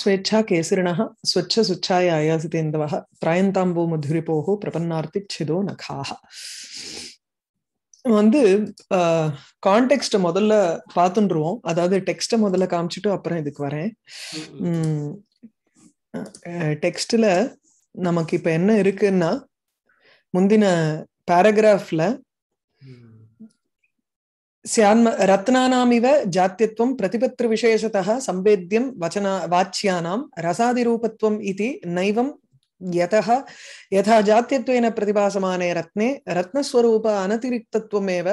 స్వేచ్ఛా కేసరిణ స్వచ్ఛ స్వచ్ఛాయ ఆయాసితేందవ மதுரி మధురిపోహ பிரபன்னார்த்தி சிதோ నఖా வந்து கான்டெக்ட முதல்ல பார்த்துருவோம் அதாவது டெக்ஸ்ட முதல்ல காமிச்சிட்டு அப்புறம் இதுக்கு வரேன் டெக்ஸ்ட்ல நமக்கு இப்ப என்ன இருக்குன்னா முந்தின பேராகிராஃப்ல स्यान्म रत्नानामिव जात्यत्वं प्रतिपत्रविशेषतः संवेद्यं वचना वाच्यानां रसादिरूपत्वम् इति नैवं यतः यथा जात्यत्वेन प्रतिभासमाने रत्ने रत्नस्वरूप अनतिरिक्तत्वमेव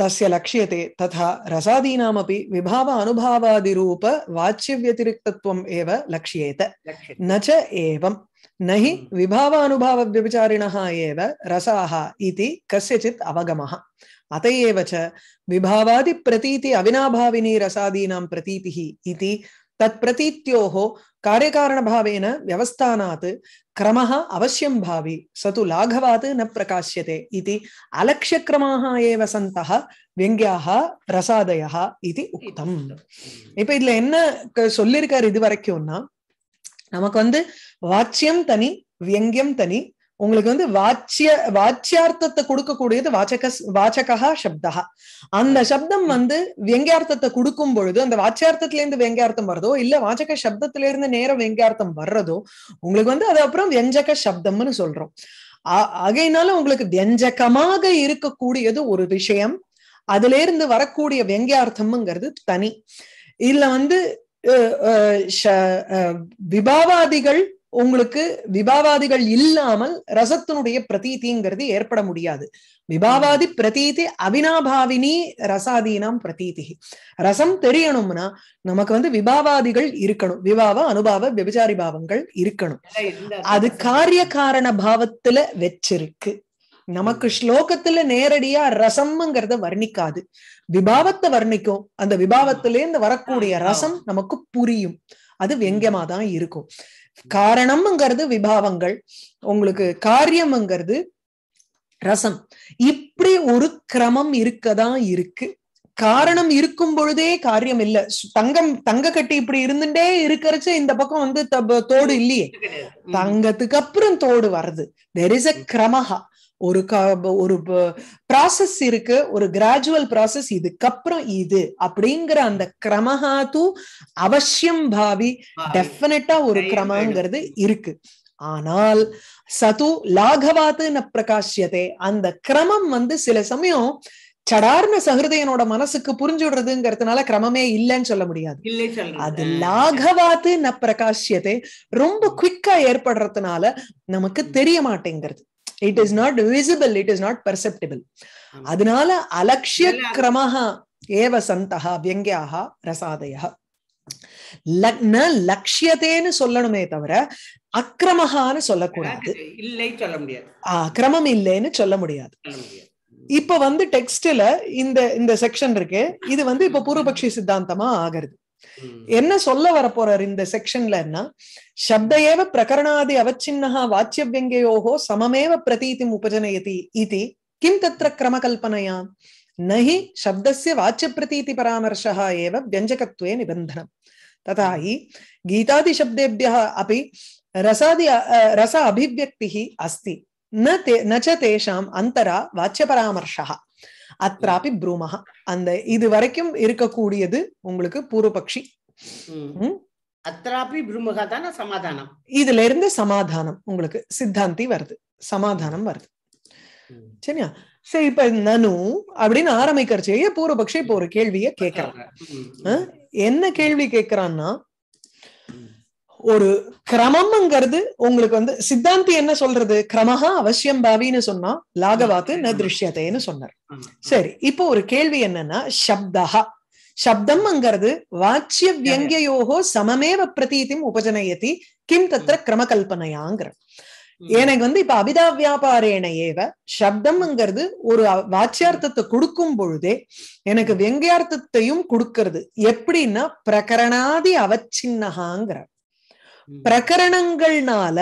तस्य लक्ष्यते तथा रसादीनामपि विभाव अनुभावादिरूप वाच्यव्यतिरिक्तत्वम् एव लक्ष्येत न च एवम् न हि हम्म। विभाव एव रसाः इति कस्यचित् अवगमः அத விபாவாதி பிரதீதி அவினாபாவினி ரசாதீனாம் பிரதீதி இது தத் பிரதீத்தியோ காரியகாரணபாவேன வியவஸ்தானாத் கிரம அவசியம் பாவி சது லாகவாத் ந பிரகாசியதே இது அலட்சியக்கிரமாக ஏவ சந்த व्यङ्ग्याः ரசாதயः இது உக்தம் இப்ப இதுல என்ன சொல்லியிருக்காரு இது வரைக்கும்னா நமக்கு வந்து வாச்சியம் தனி வியங்கியம் தனி உங்களுக்கு வந்து வாட்சிய வாட்சியார்த்தத்தை கொடுக்கக்கூடியது வாச்சக வாச்சகா சப்தா அந்த சப்தம் வந்து வெங்கார்த்தத்தை கொடுக்கும் பொழுது அந்த வாட்சியார்த்தத்துல இருந்து வெங்கார்த்தம் வர்றதோ இல்ல வாச்சக சப்தத்துல இருந்து நேரம் வெங்கார்த்தம் வர்றதோ உங்களுக்கு வந்து அது அப்புறம் வெஞ்சக சப்தம்னு சொல்றோம் ஆகையினால உங்களுக்கு வெஞ்சகமாக இருக்கக்கூடியது ஒரு விஷயம் அதுல இருந்து வரக்கூடிய வெங்கார்த்தம்ங்கிறது தனி இதுல வந்து விபாவாதிகள் உங்களுக்கு விபாவாதிகள் இல்லாமல் ரசத்தினுடைய பிரதீதிங்கிறது ஏற்பட முடியாது விபாவாதி பிரதீதி அவினாபாவினி ரசாதீனாம் பிரதீதி ரசம் தெரியணும்னா நமக்கு வந்து விபாவாதிகள் இருக்கணும் விபாவ அனுபாவ விபச்சாரி பாவங்கள் இருக்கணும் அது காரிய காரண பாவத்துல வச்சிருக்கு நமக்கு ஸ்லோகத்துல நேரடியா ரசம்ங்கிறத வர்ணிக்காது விபாவத்தை வர்ணிக்கும் அந்த விபாவத்திலேருந்து வரக்கூடிய ரசம் நமக்கு புரியும் அது வெங்கமா தான் இருக்கும் காரணம்ங்கிறது விபாவங்கள் உங்களுக்கு காரியம்ங்கிறது ரசம் இப்படி ஒரு கிரமம் இருக்கதான் இருக்கு காரணம் இருக்கும் பொழுதே காரியம் இல்ல தங்கம் தங்க கட்டி இப்படி இருந்துட்டே இருக்கிறச்ச இந்த பக்கம் வந்து தோடு இல்லையே தங்கத்துக்கு அப்புறம் தோடு வருது தெர் இஸ் அ கிரமஹா ஒரு ஒரு ப்ராசஸ் இருக்கு ஒரு கிராஜுவல் ப்ராசஸ் இதுக்கப்புறம் இது அப்படிங்கிற அந்த கிரமஹா தூ அவசியம் பாவி டெஃபினட்டா ஒரு கிரமங்கிறது இருக்கு ஆனால் சது லாகவாத்து ந பிரகாஷியதே அந்த கிரமம் வந்து சில சமயம் சடார்ன சகிருதயனோட மனசுக்கு புரிஞ்சுடுறதுங்கிறதுனால கிரமமே இல்லைன்னு சொல்ல முடியாது அது லாகவாத்து ந பிரகாஷியதே ரொம்ப குவிக்கா ஏற்படுறதுனால நமக்கு தெரிய மாட்டேங்கிறது it is not visible it is not perceptible அதனால அலட்சிய கிரமஹ ஏவ சந்தா வியங்கியாக ரசாதய லட்சியத்தேன்னு சொல்லணுமே தவிர அக்கிரமஹான்னு சொல்லக்கூடாது இல்லை சொல்ல முடியாது கிரமம் இல்லைன்னு சொல்ல முடியாது இப்ப வந்து டெக்ஸ்ட்ல இந்த இந்த செக்ஷன் இருக்கு இது வந்து இப்ப பூர்வபக்ஷி சித்தாந்தமா ஆகிறது என்ன சொல்ல வர போறார் இந்த சப்த ஏவ பிரகரணாதி அவச்சின்னஹா வியங்கையோகோ சமமேவ பிரதீதி உபஜனயதி இது கிம் தத்திர கிரமகல்பனையா நகி சப்தசிய வாச்சிய பிரதீதி பராமர்ஷா ஏவ வியஞ்சகத்துவே நிபந்தனம் ததாயி கீதாதி சப்தேபிய அப்படி ரசாதி ரச அபிவியக்தி அஸ்தி ந தே ந தேஷாம் அந்தரா வாச்சிய பராமர்ஷா அத்ராபி ப்ரூமஹா அந்த இது வரைக்கும் இருக்கக்கூடியது உங்களுக்கு பூர்வபக்ஷி அத்ராபி ப்ரூமகா தானே சமாதானம் இதுல இருந்து சமாதானம் உங்களுக்கு சித்தாந்தி வருது சமாதானம் வருது சரியா சரி இப்ப நனு அப்படின்னு ஆரம்பிக்கிறச்சேயே பூர்வபக்ஷம் இப்போ ஒரு கேள்விய கேக்குறான் என்ன கேள்வி கேக்குறான்னா ஒரு கிரமம்ங்கிறது உங்களுக்கு வந்து சித்தாந்தி என்ன சொல்றது கிரமஹா அவசியம் பாவின்னு சொன்னா லாகவாத்து ந திருஷ்யத்தைன்னு சொன்னார் சரி இப்போ ஒரு கேள்வி என்னன்னா சப்தஹா சப்தம்ங்கிறது வாச்சிய வியங்கையோகோ சமமேவ பிரதீதிம் உபஜனயதி கிம் தத்திர கல்பனையாங்கிற எனக்கு வந்து இப்ப அபிதா வியாபாரேன ஏவ சப்தம்ங்கிறது ஒரு வாச்சியார்த்தத்தை கொடுக்கும் பொழுதே எனக்கு வெங்கியார்த்தத்தையும் கொடுக்கறது எப்படின்னா பிரகரணாதி அவச்சின்னகாங்கிற பிரகரணங்கள்னால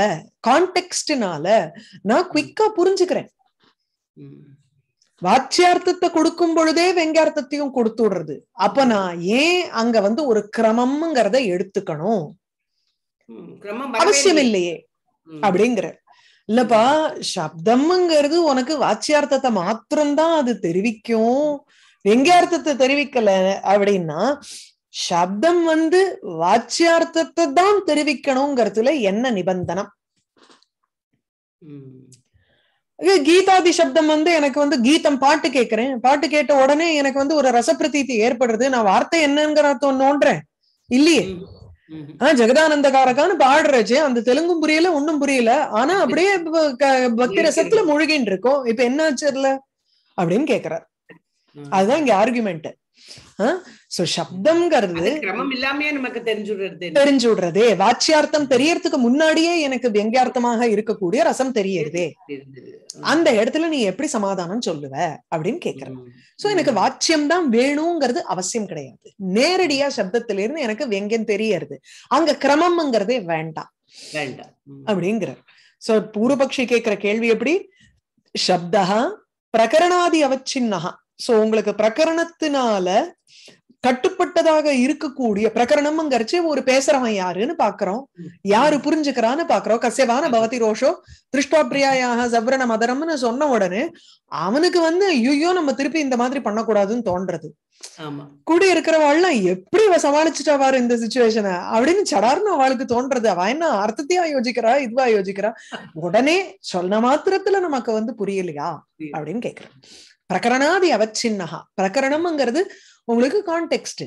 கான்டெக்ட்னால நான் குயிக்கா புரிஞ்சுக்கிறேன் வாட்சியார்த்தத்தை கொடுக்கும் பொழுதே வெங்கார்த்தத்தையும் கொடுத்து விடுறது அப்ப நான் ஏன் அங்க வந்து ஒரு கிரமம்ங்கிறத எடுத்துக்கணும் அவசியம் இல்லையே அப்படிங்கிற இல்லப்பா சப்தம்ங்கிறது உனக்கு வாட்சியார்த்தத்தை மாத்திரம்தான் அது தெரிவிக்கும் வெங்கார்த்தத்தை தெரிவிக்கல அப்படின்னா சப்தம் வந்து வாச்சியார்த்தத்தை தான் தெரிவிக்கணுங்கிறதுல என்ன நிபந்தனம் கீதாதி சப்தம் வந்து எனக்கு வந்து கீதம் பாட்டு கேட்கிறேன் பாட்டு கேட்ட உடனே எனக்கு வந்து ஒரு ரசப்பிரதீதி ஏற்படுறது நான் வார்த்தை என்னங்கிற அர்த்தம் நோன்றேன் இல்லையே ஆஹ் ஜெகதானந்த ஜெகதானந்தகாரகான்னு பாடுறச்சு அந்த தெலுங்கும் புரியல ஒன்னும் புரியல ஆனா அப்படியே பக்தி ரசத்துல முழுகின்னு இருக்கோம் இப்ப என்ன ஆச்சுல அப்படின்னு கேக்குறாரு அதுதான் இங்க ஆர்குமெண்ட் சோ சப்தம்ங்கிறது தெரிஞ்சு விடுறது வாட்சியார்த்தம் தெரியறதுக்கு முன்னாடியே எனக்கு வியங்கியார்த்தமாக இருக்கக்கூடிய ரசம் தெரியறதே அந்த இடத்துல நீ எப்படி சமாதானம் சொல்லுவ அப்படின்னு கேக்குறேன் சோ எனக்கு வாட்சியம் தான் வேணுங்கிறது அவசியம் கிடையாது நேரடியா சப்தத்தில இருந்து எனக்கு வியங்கியம் தெரியறது அங்க கிரமம்ங்கிறதே வேண்டாம் வேண்டாம் அப்படிங்கிற சோ பூர்வபக்ஷி கேக்குற கேள்வி எப்படி சப்தா பிரகரணாதி அவச்சின்னகா சோ உங்களுக்கு பிரகரணத்தினால கட்டுப்பட்டதாக இருக்கக்கூடிய பிரகரணம்ங்கிறச்சு ஒரு பேசுறவன் யாருன்னு பாக்குறோம் யாரு புரிஞ்சுக்கிறான்னு பாக்குறோம் கசியவான பவதி ரோஷோ திருஷ்டாபிரியாயாக சபரண மதரம்னு சொன்ன உடனே அவனுக்கு வந்து ஐயோ நம்ம திருப்பி இந்த மாதிரி பண்ணக்கூடாதுன்னு தோன்றது கூட இருக்கிறவாள்லாம் எப்படி அவ சமாளிச்சுட்டாவாரு இந்த சுச்சுவேஷனை அப்படின்னு சடார்னு அவளுக்கு தோன்றது அவ என்ன அர்த்தத்தையா யோசிக்கிறா இதுவா யோசிக்கிறா உடனே சொன்ன மாத்திரத்துல நமக்கு வந்து புரியலையா அப்படின்னு கேக்குறேன் பிரகரணாதி அவச்சின்னகா பிரகரணம்ங்கிறது உங்களுக்கு கான்டெக்ஸ்ட்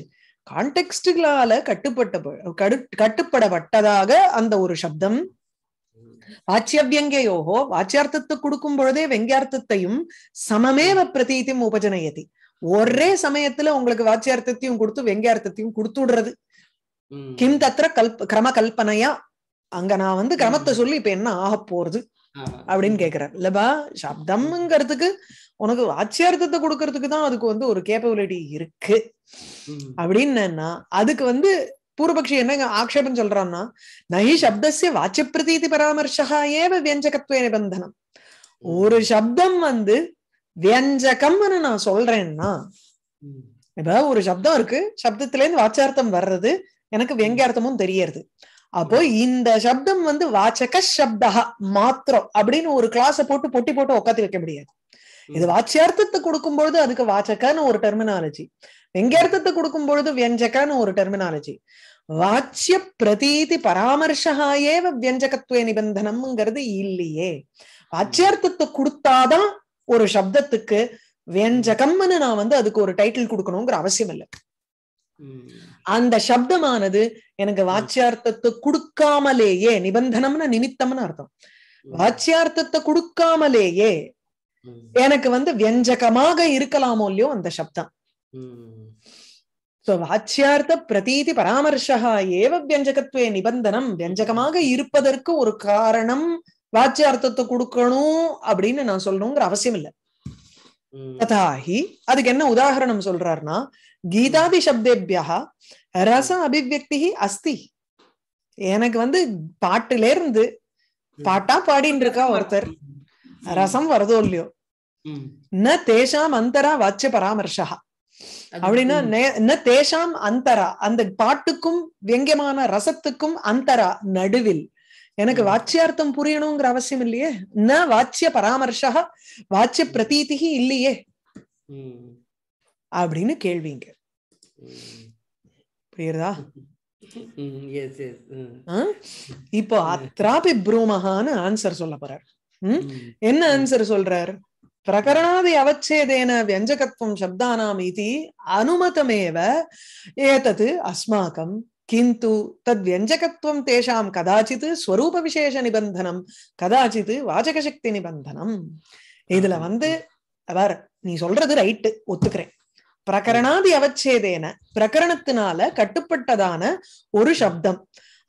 கான்டெக்ட்களால கட்டுப்பட்ட கட்டுப்படப்பட்டதாக அந்த ஒரு சப்தம் வாச்சியவியங்கையோகோ வாச்சியார்த்தத்தை கொடுக்கும் பொழுதே வெங்கியார்த்தத்தையும் சமமேவ பிரதீத்தியும் உபஜனயதி ஒரே சமயத்துல உங்களுக்கு வாச்சியார்த்தத்தையும் கொடுத்து வெங்கியார்த்தத்தையும் விடுறது கிம் தத்திர கல்ப கிரம கல்பனையா அங்க நான் வந்து கிரமத்தை சொல்லி இப்ப என்ன ஆக போறது அப்படின்னு கேக்குறேன் இல்லப்பா சப்தம்ங்கிறதுக்கு உனக்கு வாட்சியார்த்தத்தை கொடுக்கறதுக்கு தான் அதுக்கு வந்து ஒரு கேப்பபிலிட்டி இருக்கு அப்படின்னு அதுக்கு வந்து பூர்வபக்ஷி என்ன ஆக்ஷேபம் சொல்றான்னா நகி சப்தசிய வாட்சிய பிரதீதி பராமர்சகா ஏவ வியஞ்சகத்துவ நிபந்தனம் ஒரு சப்தம் வந்து வியஞ்சகம்னு நான் சொல்றேன்னா இப்ப ஒரு சப்தம் இருக்கு இருந்து வாச்சார்த்தம் வர்றது எனக்கு வியங்கியார்த்தமும் தெரியறது அப்போ இந்த சப்தம் வந்து வாச்சக சப்தா மாத்திரம் அப்படின்னு ஒரு கிளாஸ போட்டு பொட்டி போட்டு உட்காந்து வைக்க முடியாது இது வாச்சியார்த்தத்தை கொடுக்கும்பொழுது அதுக்கு வாச்சக்கான்னு ஒரு டெர்மினாலஜி வெங்கியார்த்தத்தை கொடுக்கும்பொழுது வியஞ்சக்கான்னு ஒரு டெர்மினாலஜி வாச்சிய பிரதீதி பராமர்ஷா ஏவ வியஞ்சகத்துவ நிபந்தனம்ங்கிறது இல்லையே வாச்சியார்த்தத்தை கொடுத்தாதான் ஒரு சப்தத்துக்கு வியஞ்சகம்னு நான் வந்து அதுக்கு ஒரு டைட்டில் கொடுக்கணுங்கிற அவசியம் இல்லை அந்த சப்தமானது எனக்கு வாச்சியார்த்தத்தை கொடுக்காமலேயே நிபந்தனம்னு நிமித்தம்னு அர்த்தம் வாச்சியார்த்தத்தை கொடுக்காமலேயே எனக்கு வந்து வியஞ்சகமாக இருக்கலாமோ இல்லையோ அந்த சப்தம் சோ வாச்சியார்த்த பிரதீதி பராமர்ஷா ஏவ வியஞ்சகத்துவே நிபந்தனம் வியஞ்சகமாக இருப்பதற்கு ஒரு காரணம் வாச்சியார்த்தத்தை கொடுக்கணும் அப்படின்னு நான் சொல்லணுங்கிற அவசியம் இல்லை அதுக்கு என்ன உதாரணம் சொல்றாருன்னா கீதாதி சப்தேபியா ரச அபிவியக்தி அஸ்தி எனக்கு வந்து பாட்டுல இருந்து பாட்டா பாடின்னு இருக்கா ஒருத்தர் ரசம் வருதோ இல்லையோ ந தேஷாம் அந்தரா வாட்சிய பராமர்ஷா அப்படின்னா தேஷாம் அந்தரா அந்த பாட்டுக்கும் வெங்கியமான ரசத்துக்கும் அந்தரா நடுவில் எனக்கு வாட்சியார்த்தம் புரியணுங்கிற அவசியம் இல்லையே ந வாச்சிய பராமர்ஷா வாச்சிய பிரதீதி இல்லையே அப்படின்னு கேள்விங்க புரியுறதா இப்போ அத்ராபி புரூமஹான்னு ஆன்சர் சொல்ல போறார் என்ன ஆன்சர் சொல்றார் பிரகரணாதி அவச்சேதேன வியஞ்சகத்துவம் சப்தானாம் இது அனுமதமேவ ஏதது அஸ்மாக்கம் கிந்து தத் வியஞ்சகத்துவம் தேஷாம் கதாச்சித் ஸ்வரூப விசேஷ நிபந்தனம் கதாச்சித் வாஜகசக்தி நிபந்தனம் இதுல வந்து அவர் நீ சொல்றது ரைட்டு ஒத்துக்கிறேன் பிரகரணாதி அவச்சேதேன பிரகரணத்தினால கட்டுப்பட்டதான ஒரு சப்தம்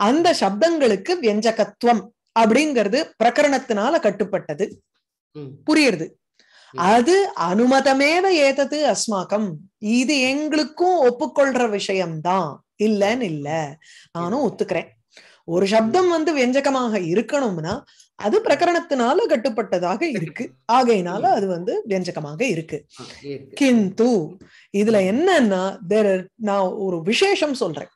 அந்த சப்தங்களுக்கு வியஞ்சகத்துவம் அப்படிங்கிறது பிரகரணத்தினால கட்டுப்பட்டது புரியுது அது அனுமதமேவ ஏதது அஸ்மாக்கம் இது எங்களுக்கும் ஒப்புக்கொள்ற விஷயம்தான் இல்லன்னு இல்ல நானும் ஒத்துக்கிறேன் ஒரு சப்தம் வந்து வெஞ்சகமாக இருக்கணும்னா அது பிரகரணத்தினால கட்டுப்பட்டதாக இருக்கு ஆகையினால அது வந்து வியஞ்சகமாக இருக்கு கிந்து இதுல என்னன்னா தேர் நான் ஒரு விசேஷம் சொல்றேன்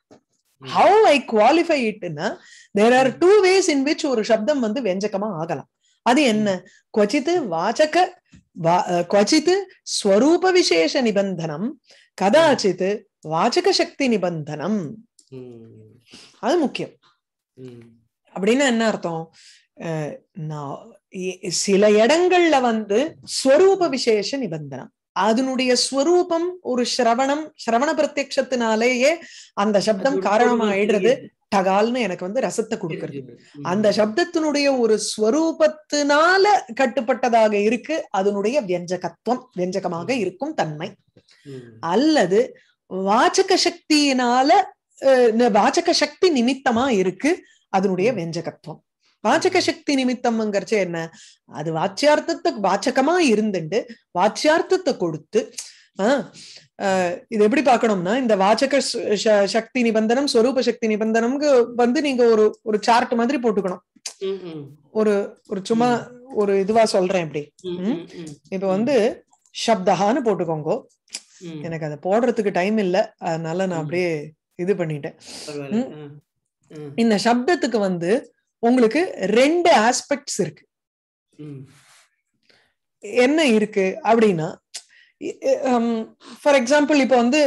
ஹவு ஐ குவாலிஃபை இட்னா there are two ways in which ஒரு சப்தம் வந்து வியஞ்சகமா ஆகலாம் அது என்ன கொச்சித்து வாச்சக கொச்சித்து ஸ்வரூப விசேஷ நிபந்தனம் கதாச்சித் வாச்சக சக்தி நிபந்தனம் அது முக்கியம் அப்படின்னா என்ன அர்த்தம் சில இடங்கள்ல வந்து ஸ்வரூப விசேஷ நிபந்தனம் அதனுடைய ஸ்வரூபம் ஒரு சிரவணம் சிரவண பிரத்யத்தினாலேயே அந்த சப்தம் காரணமாயிடுறது டகால்னு எனக்கு வந்து ரசத்தை கொடுக்கறது அந்த சப்தத்தினுடைய ஒரு ஸ்வரூபத்தினால கட்டுப்பட்டதாக இருக்கு அதனுடைய வியஞ்சகத்துவம் வியஞ்சகமாக இருக்கும் தன்மை அல்லது வாச்சக சக்தியினால வாச்சக சக்தி நிமித்தமா இருக்கு அதனுடைய வெஞ்சகத்துவம் வாச்சக சக்தி நிமித்தம்ங்கிறச்ச என்ன அது வாச்சியார்த்தத்தை வாச்சகமா இருந்துட்டு வாச்சியார்த்தத்தை கொடுத்து இது எப்படி பாக்கணும்னா இந்த வாச்சக சக்தி நிபந்தனம் ஸ்வரூப சக்தி நிபந்தனம்க்கு வந்து நீங்க ஒரு ஒரு சார்ட் மாதிரி போட்டுக்கணும் ஒரு ஒரு சும்மா ஒரு இதுவா சொல்றேன் இப்படி இப்ப வந்து சப்தஹான்னு போட்டுக்கோங்க எனக்கு அதை போடுறதுக்கு டைம் இல்ல அதனால நான் அப்படியே இது பண்ணிட்டேன் இந்த சப்தத்துக்கு வந்து உங்களுக்கு ரெண்டு ஆஸ்பெக்ட்ஸ் இருக்கு என்ன இருக்கு அப்படின்னா ஃபார் எக்ஸாம்பிள் இப்போ வந்து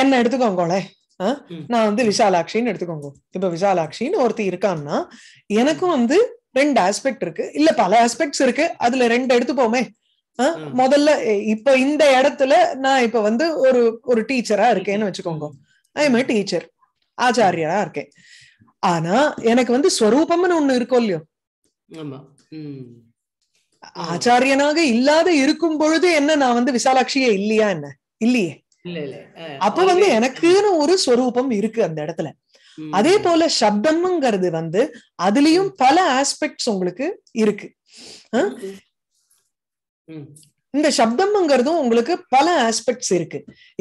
என்ன எடுத்துக்கோங்க நான் வந்து விசாலாட்சின்னு எடுத்துக்கோங்க இப்ப விசாலாட்சின்னு ஒருத்தர் இருக்கான்னா எனக்கும் வந்து ரெண்டு ஆஸ்பெக்ட் இருக்கு இல்ல பல ஆஸ்பெக்ட்ஸ் இருக்கு அதுல ரெண்டு எடுத்துப்போமே முதல்ல இப்ப இந்த இடத்துல நான் இப்ப வந்து ஒரு ஒரு டீச்சரா இருக்கேன்னு வச்சுக்கோங்க ஐ எம் டீச்சர் ஆச்சாரியரா இருக்கேன் ஆனா எனக்கு வந்து ஸ்வரூபம்னு ஒண்ணு இருக்கும் இல்லையோ ஆச்சாரியனாக இல்லாத இருக்கும் பொழுது என்ன நான் வந்து விசாலாட்சியே இல்லையா என்ன இல்லையே அப்ப வந்து எனக்குன்னு ஒரு ஸ்வரூபம் இருக்கு அந்த இடத்துல அதே போல சப்தம்ங்கிறது வந்து அதுலயும் பல ஆஸ்பெக்ட்ஸ் உங்களுக்கு இருக்கு இந்த சப்தம்ங்கிறதும் உங்களுக்கு பல ஆஸ்பெக்ட்ஸ் இருக்கு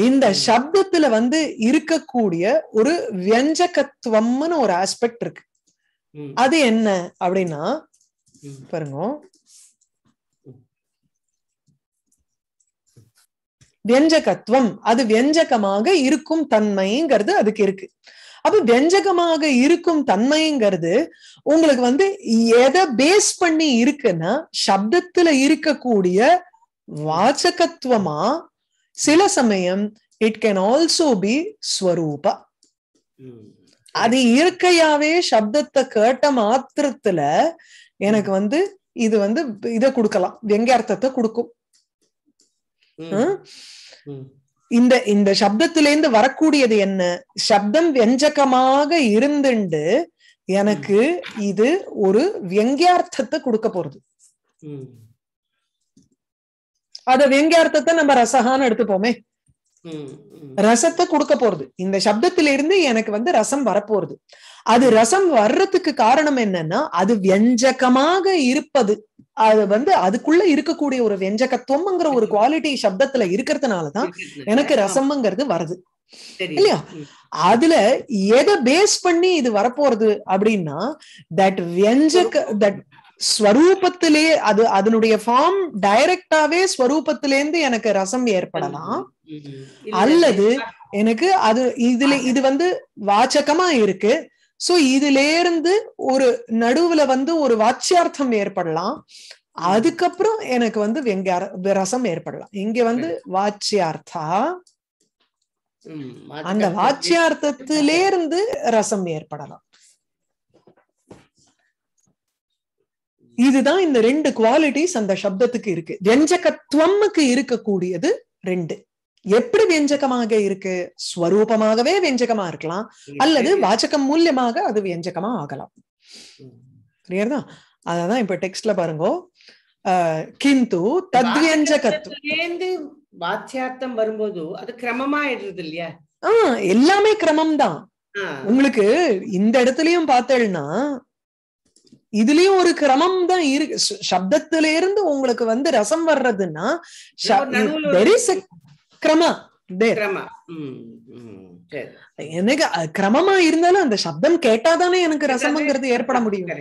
இந்த சப்தத்துல வந்து இருக்கக்கூடிய ஒரு வியஞ்சகத்துவம்னு ஒரு ஆஸ்பெக்ட் இருக்கு அது என்ன அப்படின்னா பாருங்க வியஞ்சகத்துவம் அது வியஞ்சகமாக இருக்கும் தன்மைங்கிறது அதுக்கு இருக்கு அப்ப வெஞ்சகமாக இருக்கும் தன்மைங்கிறது உங்களுக்கு வந்து எதை பேஸ் பண்ணி இருக்குன்னா சப்தத்துல இருக்கக்கூடிய வாச்சகத்துவமா சில சமயம் இட் கேன் ஆல்சோ பி ஸ்வரூபா அது இயற்கையாவே சப்தத்தை கேட்ட மாத்திரத்துல எனக்கு வந்து இது வந்து இத கொடுக்கலாம் வெங்கார்த்தத்தை கொடுக்கும் இந்த இந்த சப்தத்திலேருந்து வரக்கூடியது என்ன சப்தம் வெஞ்சகமாக இருந்துண்டு எனக்கு இது ஒரு வெங்கியார்த்தத்தை கொடுக்க போறது அத வெங்கார்த்தத்தை நம்ம ரசகான்னு எடுத்துப்போமே ரசத்தை கொடுக்க போறது இந்த இருந்து எனக்கு வந்து ரசம் வரப்போறது அது ரசம் வர்றதுக்கு காரணம் என்னன்னா அது வெஞ்சகமாக இருப்பது அது வந்து அதுக்குள்ள இருக்கக்கூடிய ஒரு வெஞ்சகத்துவம்ங்கிற ஒரு குவாலிட்டி சப்தத்துல இருக்கிறதுனாலதான் எனக்கு ரசம்ங்கிறது வருது இல்லையா அதுல எதை பேஸ் பண்ணி இது வரப்போறது அப்படின்னா தட் வெஞ்சக தட் ஸ்வரூபத்திலே அது அதனுடைய ஃபார்ம் டைரக்டாவே ஸ்வரூபத்திலேருந்து எனக்கு ரசம் ஏற்படலாம் அல்லது எனக்கு அது இதுல இது வந்து வாச்சகமா இருக்கு சோ இதுல இருந்து ஒரு நடுவுல வந்து ஒரு வாச்சியார்த்தம் ஏற்படலாம் அதுக்கப்புறம் எனக்கு வந்து வெங்கார ரசம் ஏற்படலாம் இங்க வந்து வாச்சியார்த்தா அந்த வாச்சியார்த்தத்திலே இருந்து ரசம் ஏற்படலாம் இதுதான் இந்த ரெண்டு குவாலிட்டிஸ் அந்த சப்தத்துக்கு இருக்கு வெஞ்சகத்துவமுக்கு இருக்கக்கூடியது ரெண்டு எப்படி வெஞ்சகமாக இருக்கு ஸ்வரூபமாகவே வெஞ்சகமா இருக்கலாம் அல்லது வாச்சகம் மூலியமாக அது வியஞ்சகமா ஆகலாம் சரியாதா அதான் இப்ப டெக்ஸ்ட்ல பாருங்க கிந்து தத்வியஞ்சகத்துலேருந்து வாத்தியார்த்தம் வரும்போது அது கிரமமா இருக்குது இல்லையா ஆஹ் எல்லாமே கிரமம் தான் உங்களுக்கு இந்த இடத்துலயும் பார்த்தேன்னா இதுலயும் ஒரு கிரமம் தான் இருக்கு சப்தத்துல இருந்து உங்களுக்கு வந்து ரசம் வர்றதுன்னா கிரம எனக்கு கிரமமா இருந்தாலும் அந்த சப்தம் கேட்டாதானே எனக்கு ரசம்ங்கிறது ஏற்பட முடியும்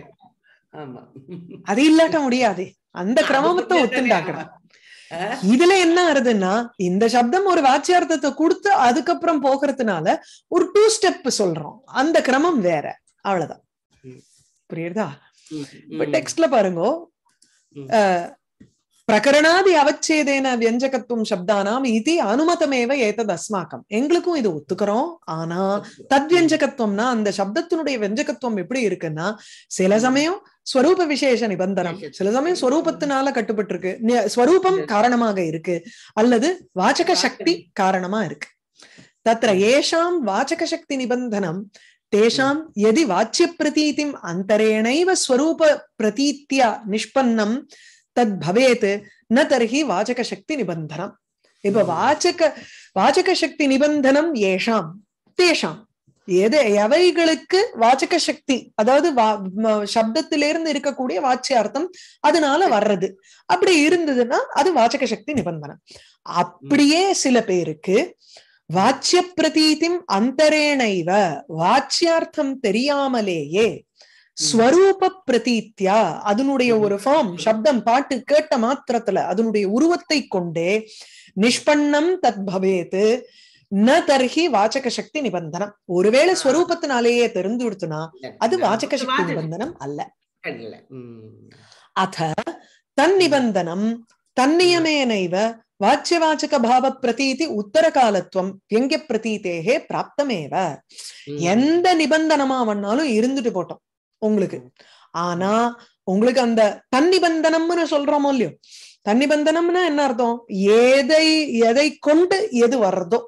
அது இல்லாட்ட முடியாது அந்த கிரமத்தை ஒத்துண்டாக்கணும் இதுல என்ன ஆறுதுன்னா இந்த சப்தம் ஒரு வாச்சியார்த்தத்தை கொடுத்து அதுக்கப்புறம் போகிறதுனால ஒரு டூ ஸ்டெப் சொல்றோம் அந்த கிரமம் வேற அவ்வளவுதான் புரியுதா இப்ப டெக்ஸ்ட்ல பாருங்க பிரகரணாதி அவச்சேதேன வியஞ்சகத்துவம் சப்தானாம் இது அனுமதமேவ ஏதது அஸ்மாக்கம் எங்களுக்கும் இது ஒத்துக்கிறோம் ஆனா தத்வியஞ்சகத்துவம்னா அந்த சப்தத்தினுடைய வெஞ்சகத்துவம் எப்படி இருக்குன்னா சில mm-hmm. சமயம் ஸ்வரூப விசேஷ நிபந்தனம் சில சமயம் ஸ்வரூபத்தினால கட்டுப்பட்டு இருக்கு ஸ்வரூபம் காரணமாக இருக்கு அல்லது வாச்சக சக்தி காரணமா இருக்கு தத்திர mm-hmm. ஏஷாம் வாச்சக சக்தி நிபந்தனம் तेषां எதி வாச்சிய अन्तरेणैव स्वरूपप्रतीत्या ஸ்வரூப तद् நிஷ்பன்னம் தத் பவேத் ந தர்ஹி வாச்சக வாச்சக சக்தி நிபந்தனம் ஏஷாம் தேஷாம் எது எவைகளுக்கு வாச்சக சக்தி அதாவது சப்தத்திலிருந்து இருக்கக்கூடிய வாச்சிய அர்த்தம் அதனால வர்றது அப்படி இருந்ததுன்னா அது வாச்சக சக்தி நிபந்தனம் அப்படியே சில பேருக்கு வாச்சிய பிரதீதிம் அந்தரேணைவ வாச்சியார்த்தம் தெரியாமலேயே ஸ்வரூப பிரதீத்தியா அதனுடைய ஒரு ஃபார்ம் சப்தம் பாட்டு கேட்ட மாத்திரத்துல அதனுடைய உருவத்தை கொண்டே நிஷ்பண்ணம் தத் பவேத்து ந தர்ஹி வாச்சக சக்தி நிபந்தனம் ஒருவேளை ஸ்வரூபத்தினாலேயே தெரிந்து விடுத்துனா அது வாச்சக சக்தி நிபந்தனம் அல்ல அத தன் நிபந்தனம் தன்னியமேனைவ வாச்சியவாச்சக பாவ பிரதீதி உத்தர காலத்துவம் எங்க பிரதீதேகே பிராப்தமேவ எந்த நிபந்தனமா வந்தாலும் இருந்துட்டு போட்டோம் உங்களுக்கு ஆனா உங்களுக்கு அந்த தன்னிபந்தனம்னு சொல்றோமோ இல்லையோ தன்னிபந்தனம்னா என்ன அர்த்தம் எதை எதை கொண்டு எது வர்றதோ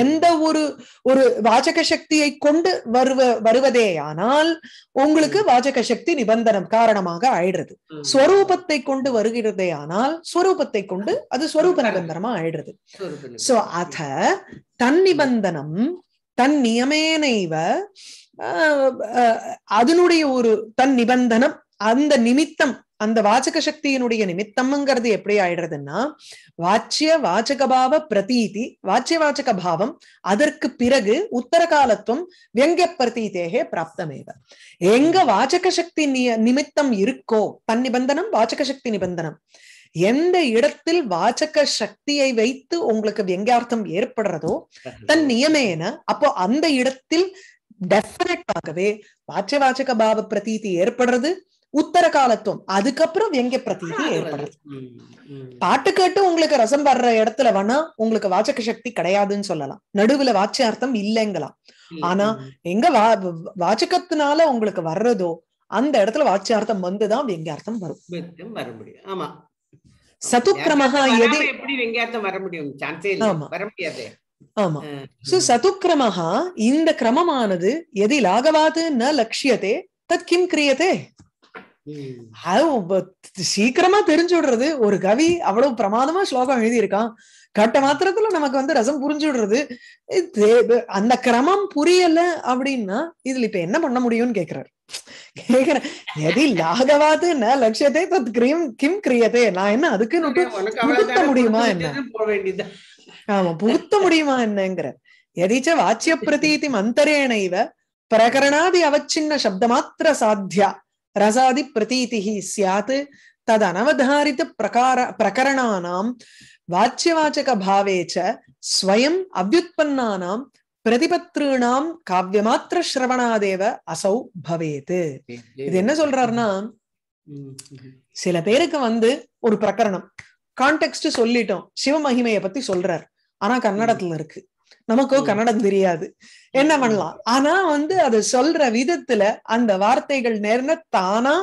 எந்த ஒரு ஒரு வாஜக சக்தியை கொண்டு வருவ வருவதே ஆனால் உங்களுக்கு வாஜக சக்தி நிபந்தனம் காரணமாக ஆயிடுறது ஸ்வரூபத்தை கொண்டு வருகிறதே ஆனால் ஸ்வரூபத்தை கொண்டு அது ஸ்வரூப நிபந்தனமா ஆயிடுறது சோ அத தன் நிபந்தனம் தன் நியமேனைவ அதனுடைய ஒரு தன் நிபந்தனம் அந்த நிமித்தம் அந்த வாச்சக சக்தியினுடைய நிமித்தம்ங்கிறது எப்படி ஆயிடுறதுன்னா வாச்சிய வாச்சக பாவ பிரதீதி வாச்சிய வாச்சக பாவம் அதற்கு பிறகு உத்தர காலத்துவம் வியங்க பிரதீதேகே பிராப்தமேவ எங்க வாச்சக சக்தி நிமித்தம் இருக்கோ தன் நிபந்தனம் வாச்சக சக்தி நிபந்தனம் எந்த இடத்தில் வாச்சக சக்தியை வைத்து உங்களுக்கு வியங்கார்த்தம் ஏற்படுறதோ தன் நியமேன அப்போ அந்த இடத்தில் டெஃபினட் ஆகவே வாச்ச வாச்சக பாவ பிரதீதி ஏற்படுறது உத்தர காலத்துவம் அதுக்கப்புறம் எங்க பிரதீதி ஏற்படுது பாட்டு கேட்டு உங்களுக்கு ரசம் வர்ற இடத்துல வேணா உங்களுக்கு வாச்சக சக்தி கிடையாதுன்னு சொல்லலாம் நடுவுல வாச்சியார்த்தம் இல்லைங்களாம் ஆனா எங்க வா வாச்சகத்தினால உங்களுக்கு வர்றதோ அந்த இடத்துல வாச்சியார்த்தம் வந்துதான் வெங்கியார்த்தம் வரும் வர முடியும் ஆமா சதுக்கிரமஹா எது எப்படி வெங்கியார்த்தம் வர முடியும் வர முடியாது ஆமா சோ சதுக்கிரமஹா இந்த கிரமமானது எதில் ஆகவாது ந லட்சியதே தத் கிம் கிரியதே அது சீக்கிரமா தெரிஞ்சு விடுறது ஒரு கவி அவ்வளவு பிரமாதமா ஸ்லோகம் எழுதியிருக்கான் கட்ட மாத்திரத்துல நமக்கு வந்து ரசம் புரிஞ்சு விடுறது அந்த கிரமம் புரியல அப்படின்னா இதுல இப்ப என்ன பண்ண முடியும்னு கேக்குறாரு அவச்சின்ன எதி மாத்திர லட்சியத்தை தத் கிம் கிரியதே நான் என்ன முடியுமா என்ன புகுத்த முடியுமா பிரதீதி மந்தரேணைவ பிரகரணாதி அவச்சின்ன சாத்தியா ரசாதி பிரதீதி சியாத் தது அனவதாரித பிரகார பிரகரணானாம் வாச்சியவாச்சக பாவேச்ச ஸ்வயம் அவ்யுத்பன்னானாம் பிரதிபத்ருணாம் காவியமாத்திர ஸ்ரவணாதேவ அசௌ பவேது இது என்ன சொல்றாருன்னா சில பேருக்கு வந்து ஒரு பிரகரணம் கான்டெக்ட் சொல்லிட்டோம் சிவமகிமையை பத்தி சொல்றார் ஆனா கன்னடத்துல இருக்கு நமக்கோ கன்னடம் தெரியாது என்ன பண்ணலாம் ஆனா வந்து அதை சொல்ற விதத்துல அந்த வார்த்தைகள் நேர்ன தானா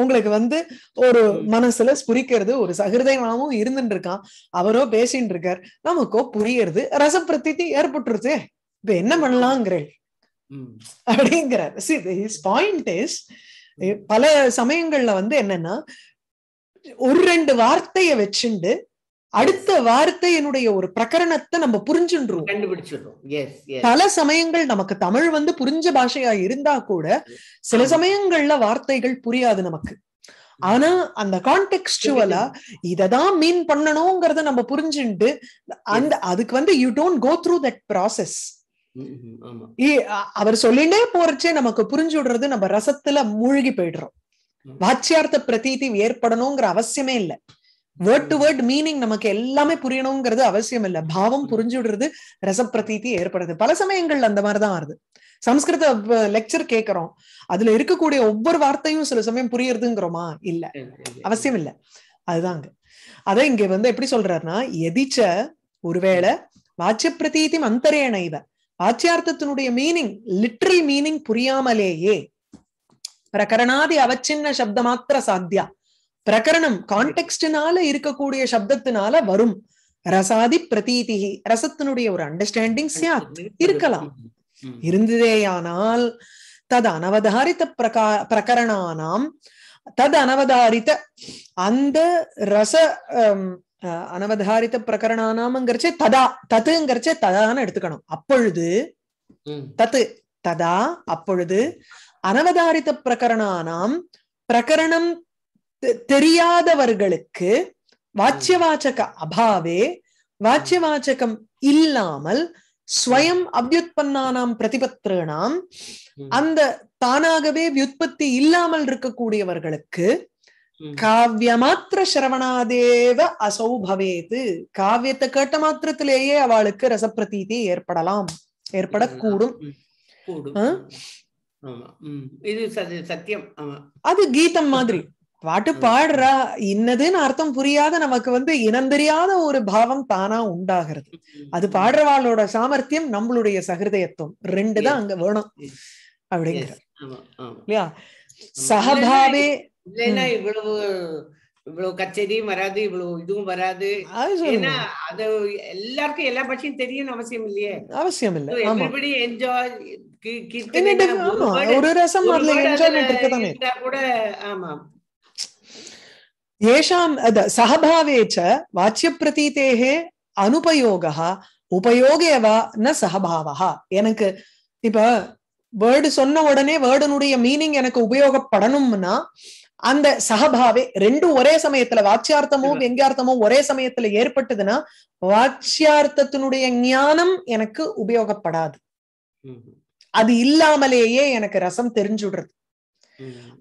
உங்களுக்கு வந்து ஒரு மனசுல ஸ்புரிக்கிறது ஒரு சகிருதயமாவும் இருந்துட்டு இருக்கான் அவரோ பேசிட்டு இருக்கார் நமக்கோ புரியறது ரசப்பிரத்தி ஏற்பட்டுருச்சே இப்ப என்ன பண்ணலாங்கிறேன் அப்படிங்கிறார் பாயிண்ட் இஸ் பல சமயங்கள்ல வந்து என்னன்னா ஒரு ரெண்டு வார்த்தைய வச்சுண்டு அடுத்த வார்த்தை என்னுடைய ஒரு பிரகரணத்தை நம்ம புரிஞ்சுன்றோம் பல சமயங்கள் நமக்கு தமிழ் வந்து புரிஞ்ச பாஷையா இருந்தா கூட சில சமயங்கள்ல வார்த்தைகள் புரியாது நமக்கு ஆனா அந்த கான்டெக்ஸ்டுவலா இததான் மீன் பண்ணணும்ங்கறத நம்ம புரிஞ்சுட்டு அந்த அதுக்கு வந்து you don't go through that process அவர் சொல்லிட்டே போறச்சே நமக்கு புரிஞ்சு விடுறது நம்ம ரசத்துல மூழ்கி போயிடுறோம் வாச்சியார்த்த பிரதீதி ஏற்படணுங்கிற அவசியமே இல்லை வேர்ட் டு வேர்ட் மீனிங் நமக்கு எல்லாமே புரியணுங்கிறது அவசியம் இல்லை பாவம் hmm. புரிஞ்சு விடுறது ரசப்பிரதீதி ஏற்படுது பல சமயங்கள் அந்த மாதிரிதான் வருது சம்ஸ்கிருத லெக்சர் கேட்கிறோம் அதுல இருக்கக்கூடிய ஒவ்வொரு வார்த்தையும் சில சமயம் புரியறதுங்கிறோமா இல்ல அவசியம் இல்ல அதுதாங்க அதை இங்க வந்து எப்படி சொல்றாருன்னா எதிச்ச ஒருவேளை வாட்சிய பிரதீதி அந்தரேண இவ வாட்சியார்த்தத்தினுடைய மீனிங் லிட்ரல் மீனிங் புரியாமலேயே பிரகரணாதி அவச்சின்ன சப்த மாத்திர சாத்தியா பிரகரணம் கான்டெக்ட்னால இருக்கக்கூடிய சப்தத்தினால வரும் ரசாதி பிரதீதி ரசத்தினுடைய ஒரு அண்டர்ஸ்டாண்டிங் இருக்கலாம் இருந்ததேயானால் தது அனவதாரித்த பிரகா பிரகரணானாம் தது அனவதாரித்த அந்த ரச அனவதாரித்த பிரகரணானாம்ங்கிறச்சே ததா தத்துங்கிறச்சே ததான்னு எடுத்துக்கணும் அப்பொழுது தத்து ததா அப்பொழுது அனவதாரித்த பிரகரணானாம் பிரகரணம் தெரியாதவர்களுக்கு வாச்சியவாச்சக அபாவே வாச்சகம் இல்லாமல் ஸ்வயம் அவ்யுத்பன்னானாம் பிரதிபத்திரனாம் அந்த தானாகவே வியுற்பத்தி இல்லாமல் இருக்கக்கூடியவர்களுக்கு காவியமாத்திர சிரவணாதேவ அசௌ பவேது காவியத்தை கேட்ட மாத்திரத்திலேயே அவளுக்கு ரசப்பிரதீதி ஏற்படலாம் ஏற்படக்கூடும் இது சத்தியம் அது கீதம் மாதிரி பாட்டு பாடுறா இன்னதுன்னு அர்த்தம் புரியாத நமக்கு வந்து இனந்தெரியாத ஒரு பாவம் தானா உண்டாகிறது அது பாடுறவாளோட சாமர்த்தியம் நம்மளுடைய சகிருதயத்துவம் ரெண்டுதான் அங்க வேணும் அப்படிங்கிற இல்லையா சகபாவே இல்லைன்னா இவ்வளவு இவ்வளவு கச்சேரியும் வராது இவ்வளவு இதுவும் வராது அது எல்லாருக்கும் எல்லா பட்சியும் தெரியும் அவசியம் இல்லையே அவசியம் இல்ல எப்படி என்ஜாய் ஒரு ரசம் கூட ஆமா येषाम् अद सहभावे च वाच्यप्रतीतेः உபயோகே வா ந சகபாவா எனக்கு இப்ப வேர்டு சொன்ன உடனே வேர்டனுடைய மீனிங் எனக்கு உபயோகப்படணும்னா அந்த சகபாவே ரெண்டும் ஒரே சமயத்துல வாட்சியார்த்தமும் வெங்கார்த்தமும் ஒரே சமயத்துல ஏற்பட்டதுன்னா வாச்சியார்த்தத்தினுடைய ஞானம் எனக்கு உபயோகப்படாது அது இல்லாமலேயே எனக்கு ரசம் தெரிஞ்சுடுறது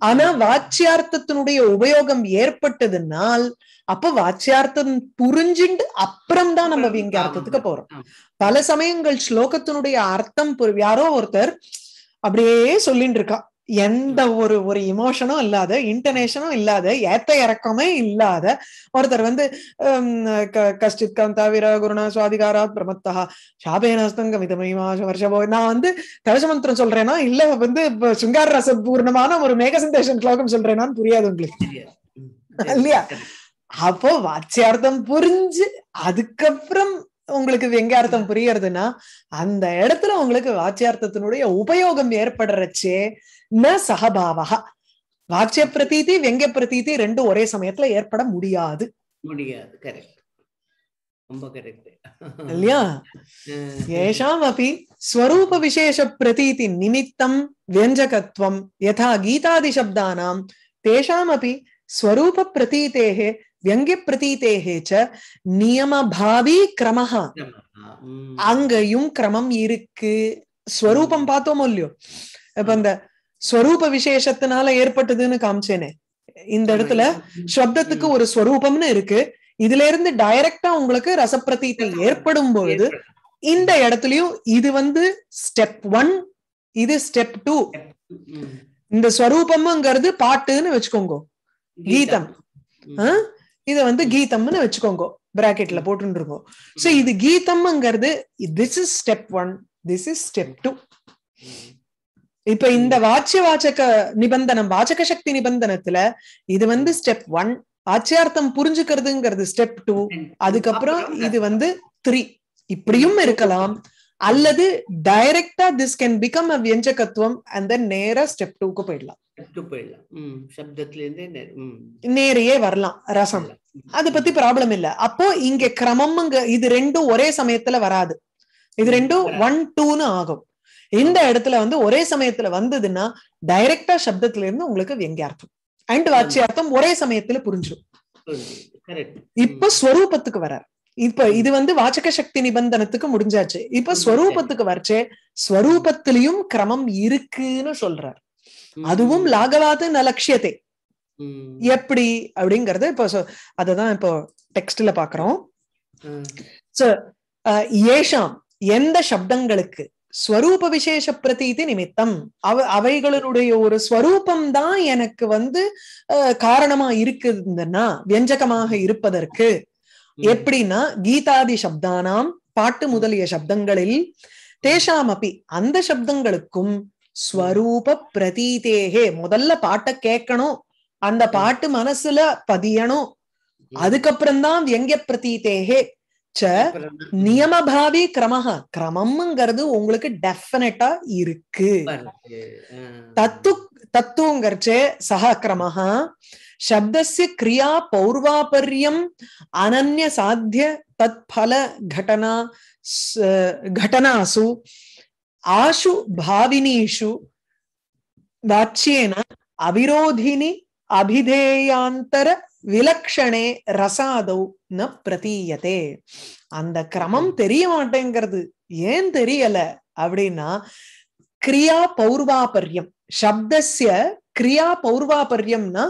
ஆனா வாட்சியார்த்தத்தினுடைய உபயோகம் ஏற்பட்டதுனால் அப்ப வாச்சியார்த்தம் புரிஞ்சுண்டு அப்புறம் தான் நம்ம வியங்கியார்த்தத்துக்கு போறோம் பல சமயங்கள் ஸ்லோகத்தினுடைய அர்த்தம் யாரோ ஒருத்தர் அப்படியே சொல்லிட்டு இருக்கா எந்த ஒரு ஒரு இமோஷனும் இல்லாத இன்டர்நேஷனும் இல்லாத ஏத்த இறக்கமே இல்லாத ஒருத்தர் வந்து கஷ்டித் கந்தா தவிர குருணா சுவாதிகாரா பிரமத்தா சாபேனாஸ்தங்கம் இதமயமாச வருஷபோ நான் வந்து கவச மந்திரம் சொல்றேன்னா இல்ல வந்து சுங்கார ரச பூர்ணமான ஒரு மேக சந்தேஷன் ஸ்லோகம் சொல்றேனான்னு புரியாது உங்களுக்கு இல்லையா அப்போ வாட்சியார்த்தம் புரிஞ்சு அதுக்கப்புறம் உங்களுக்கு அர்த்தம் புரியறதுன்னா அந்த இடத்துல உங்களுக்கு வாச்சியார்த்தத்தினுடைய உபயோகம் ஏற்படுறச்சே ந சகபாவகா வாட்சிய பிரதீதி வெங்க பிரதீதி ரெண்டும் ஒரே சமயத்துல ஏற்பட முடியாது முடியாது கரெக்ட் ரொம்ப கரெக்ட் இல்லையா ஏஷாம் அப்படி ஸ்வரூப விசேஷ பிரதீதி நிமித்தம் வியஞ்சகத்துவம் யதா கீதாதி சப்தானாம் தேஷாம் அப்படி ஸ்வரூப வியங்கியப்பிரதீதேகே ச நியமபாவி கிரமஹ அங்கையும் கிரமம் இருக்கு ஸ்வரூபம் பார்த்தோமோ இல்லையோ இப்ப இந்த ஸ்வரூப விசேஷத்தினால ஏற்பட்டதுன்னு காமிச்சேனே இந்த இடத்துல சப்தத்துக்கு ஒரு ஸ்வரூபம்னு இருக்கு இதுல இருந்து டைரக்டா உங்களுக்கு ரசப்பிரதீத்தை ஏற்படும் பொழுது இந்த இடத்துலயும் இது வந்து ஸ்டெப் ஒன் இது ஸ்டெப் டூ இந்த ஸ்வரூபம்ங்கிறது பாட்டுன்னு வச்சுக்கோங்க கீதம் இத வந்து கீதம்னு வச்சுக்கோங்க பிராக்கெட்ல போட்டுருக்கோம் சோ இது கீதம்ங்கிறது this is step one this is step two இப்ப இந்த வாட்சிய வாச்சக நிபந்தனம் வாச்சக சக்தி நிபந்தனத்துல இது வந்து ஸ்டெப் ஒன் ஆச்சியார்த்தம் புரிஞ்சுக்கிறதுங்கிறது ஸ்டெப் டூ அதுக்கப்புறம் இது வந்து த்ரீ இப்படியும் இருக்கலாம் அல்லது டைரக்டா திஸ் கேன் பிகம் அ வியஞ்சகத்துவம் அண்ட் தென் நேரா ஸ்டெப் டூக்கு போயிடலாம் நேரையே வரலாம் ரசம் அத பத்தி ப்ராப்ளம் இல்ல அப்போ இங்க கிரமம்ங்க இது ரெண்டும் ஒரே சமயத்துல வராது இது ரெண்டும் ஒன் டூன்னு ஆகும் இந்த இடத்துல வந்து ஒரே சமயத்துல வந்ததுன்னா டைரக்டா சப்தத்துல இருந்து உங்களுக்கு அர்த்தம் அண்ட் அர்த்தம் ஒரே சமயத்துல புரிஞ்சிடும் இப்ப ஸ்வரூபத்துக்கு வரார் இப்ப இது வந்து வாச்சக சக்தி நிபந்தனத்துக்கு முடிஞ்சாச்சு இப்ப ஸ்வரூபத்துக்கு வரச்சே ஸ்வரூபத்திலையும் கிரமம் இருக்குன்னு சொல்றார் அதுவும் லாகவாது ந லட்சியத்தை எப்படி அப்படிங்கறத இப்போ அததான் இப்போ டெக்ஸ்ட்ல பாக்குறோம் ஏஷாம் எந்த சப்தங்களுக்கு ஸ்வரூப விசேஷ பிரதீதி நிமித்தம் அவ அவைகளினுடைய ஒரு ஸ்வரூபம் தான் எனக்கு வந்து காரணமா இருக்குதுன்னா வியஞ்சகமாக இருப்பதற்கு எப்படின்னா கீதாதி சப்தானாம் பாட்டு முதலிய சப்தங்களில் தேசாம் அப்படி அந்த சப்தங்களுக்கும் ஸ்வரூப பிரதீதேகே முதல்ல பாட்ட கேட்கணும் அந்த பாட்டு மனசுல பதியணும் அதுக்கப்புறம்தான் எங்க பிரதீதேகே ச நியமபாவி கிரமஹா கிரமம்ங்கிறது உங்களுக்கு டெஃபினட்டா இருக்கு தத்து தத்துவங்கிறச்சே சக கிரமஹா शब्दस्य क्रिया पौर्वापर्यम अनन्य साध्य तत्फल கட்டனா கட்டனாசு ஆஷு भाविनीषु वाच्येन அவிரோதினி அபிதேயாந்தர விலக்ஷணே ரசாதௌ ந பிரதீயதே அந்த கிரமம் தெரிய மாட்டேங்கிறது ஏன் தெரியல அப்படின்னா கிரியா பௌர்வாபரியம் சப்தசிய கிரியா பௌர்வாபர்யம்னா